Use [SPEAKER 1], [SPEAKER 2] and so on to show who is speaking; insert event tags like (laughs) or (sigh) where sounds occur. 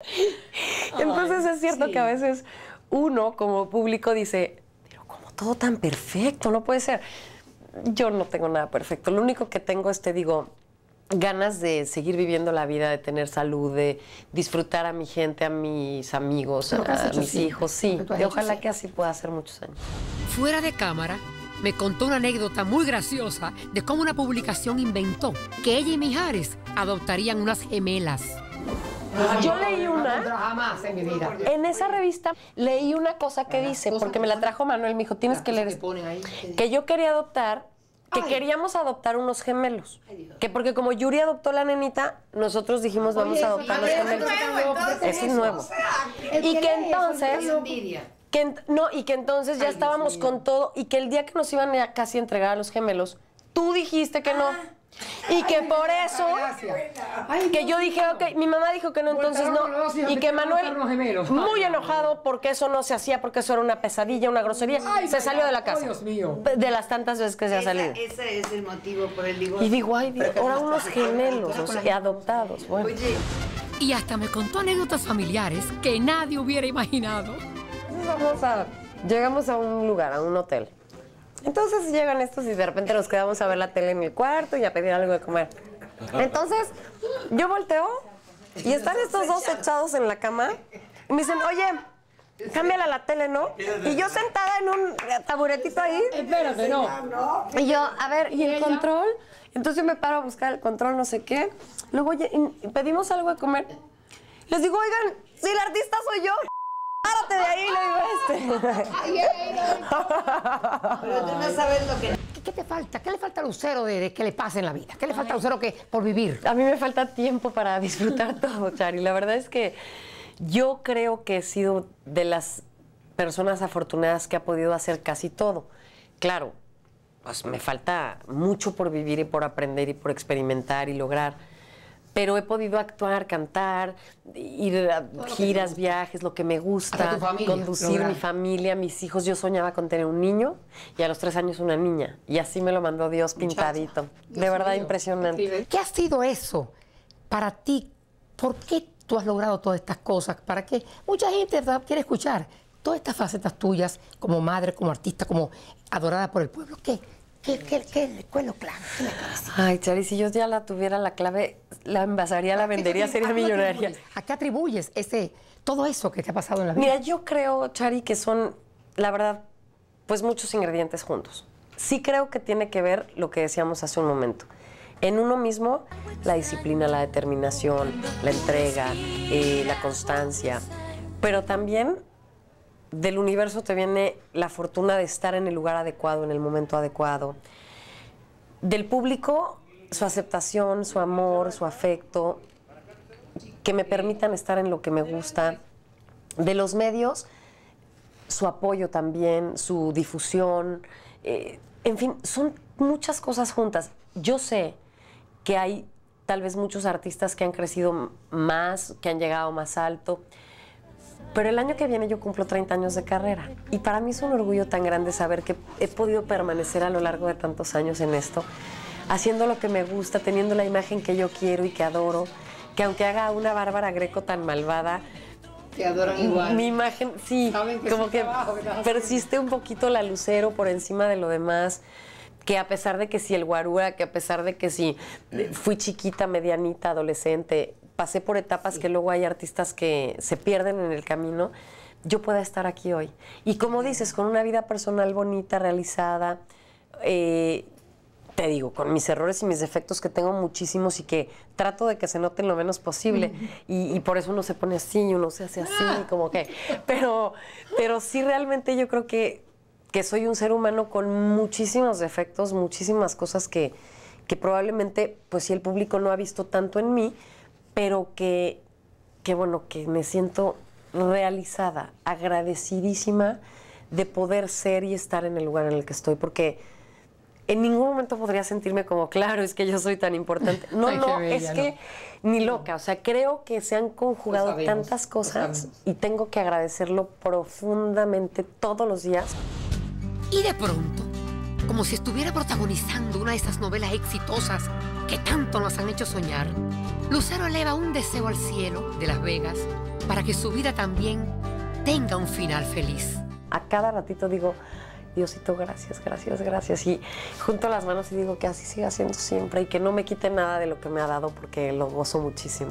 [SPEAKER 1] (laughs) Entonces es cierto que a
[SPEAKER 2] veces uno como público dice, pero como todo tan perfecto, no puede ser. Yo no tengo nada perfecto. Lo único que tengo es, te digo, ganas de seguir viviendo la vida, de tener salud, de disfrutar a mi gente, a mis amigos, a, mis hijos. Sí, y ojalá que así pueda ser muchos años.
[SPEAKER 1] Fuera de cámara, me contó una anécdota muy graciosa de cómo una publicación inventó que ella y Mijares adoptarían unas gemelas. Yo leí una.
[SPEAKER 2] en esa revista leí una cosa que dice, porque me la trajo Manuel, me dijo, tienes que leer Que yo quería adoptar, que queríamos adoptar unos gemelos. Que porque como Yuri adoptó la nenita, nosotros dijimos vamos a adoptar los gemelos. es nuevo.
[SPEAKER 1] Y que entonces.
[SPEAKER 2] Que, no, y que entonces ya estábamos con todo y que el día que nos iban a casi entregar a los gemelos, tú dijiste que no. Ah. Y que por eso, que yo dije, ok, mi mamá dijo que no, entonces no. Y que Manuel, muy enojado porque eso no se hacía, porque eso era una pesadilla, una grosería, se salió de la casa. Oh, de las tantas veces que se ha salido.
[SPEAKER 1] Ese es el motivo por el Y digo, ay, ahora unos gemelos,
[SPEAKER 2] adoptados. Bueno.
[SPEAKER 1] Y hasta me contó anécdotas familiares que nadie hubiera imaginado. vamos a, llegamos a un
[SPEAKER 2] lugar, a un hotel entonces llegan estos y de repente nos quedamos a ver la tele en mi cuarto y a pedir algo de comer. Entonces yo volteo y están estos dos echados en la cama y me dicen, oye, cámbiala la tele, ¿no? Y yo sentada en un
[SPEAKER 1] taburetito ahí. Espérate, no. Y
[SPEAKER 2] yo, a ver, ¿y el control? Entonces yo me paro a buscar el control, no sé qué. Luego pedimos algo de comer. Les digo, oigan, si el artista soy yo, (laughs) párate de ahí, le digo.
[SPEAKER 1] Este. ¿Qué, te falta? ¿Qué le falta al Lucero de, que le pase en la vida? ¿Qué le falta a Lucero que, por vivir? A mí me falta tiempo para (laughs) disfrutar todo, Chari. La verdad es que
[SPEAKER 2] yo creo que he sido de las personas afortunadas que ha podido hacer casi todo. Claro, pues me falta mucho por vivir y por aprender y por experimentar y lograr pero he podido actuar, cantar, ir a giras, viajes, lo que me gusta, conducir mi familia, mis hijos. Yo soñaba con tener un niño y a los tres años una niña. Y así me lo mandó Dios pintadito. de verdad impresionante.
[SPEAKER 1] ¿Qué ha sido eso para ti? ¿Por qué tú has logrado todas estas cosas? ¿Para qué? Mucha gente quiere escuchar todas estas facetas tuyas como madre, como artista, como adorada por el pueblo. ¿Qué? ¿Qué, qué, qué, cuál clave? Ay, Chari, si yo ya la tuviera la clave, la envasaría, la vendería, sería millonaria. ¿A qué atribuyes ese, todo eso que te ha pasado en la vida? Mira,
[SPEAKER 2] yo creo, Chari, que son, la verdad, pues muchos ingredientes juntos. Sí creo que tiene que ver lo que decíamos hace un momento. En uno mismo, la disciplina, la determinación, la entrega, eh, la constancia, pero también del universo te viene la fortuna de estar en el lugar adecuado, en el momento adecuado. Del público, su aceptación, su amor, su afecto, que me permitan estar en lo que me gusta. De los medios, su apoyo también, su difusión. Eh, en fin, son muchas cosas juntas. Yo sé que hay tal vez muchos artistas que han crecido más, que han llegado más alto pero el año que viene yo cumplo 30 años de carrera y para mí es un orgullo tan grande saber que he podido permanecer a lo largo de tantos años en esto, haciendo lo que me gusta, teniendo la imagen que yo quiero y que adoro, que aunque haga una Bárbara Greco tan malvada, adoran igual. Mi imagen, sí, como que persiste un poquito la lucero por encima de lo demás que a pesar de que si el guarura, que a pesar de que si eh, fui chiquita, medianita, adolescente, pasé por etapas que luego hay artistas que se pierden en el camino, yo pueda estar aquí hoy. Y como dices, con una vida personal bonita, realizada, eh, te digo, con mis errores y mis defectos que tengo muchísimos y que trato de que se noten lo menos posible. Y, por eso uno se pone así y uno se hace así, ah. como que. Pero, pero sí, realmente yo creo que, que soy un ser humano con muchísimos defectos, muchísimas cosas que, que probablemente, pues si el público no ha visto tanto en mí, pero que, que bueno, que me siento realizada, agradecidísima de poder ser y estar en el lugar en el que estoy, porque en ningún momento podría sentirme como, claro, es que yo soy tan importante. (laughs) No, no, es que ni loca. O sea, creo que se han conjugado tantas cosas y tengo que agradecerlo profundamente todos los días.
[SPEAKER 1] Y de pronto como si estuviera protagonizando una de esas novelas exitosas que tanto nos han hecho soñar. Lucero eleva un deseo al cielo de Las Vegas para que su vida también tenga un final feliz.
[SPEAKER 2] A cada ratito digo, Diosito, gracias, gracias, gracias. Y junto las manos y digo que así siga siendo siempre y que no me quite nada de lo que me ha dado porque lo gozo muchísimo.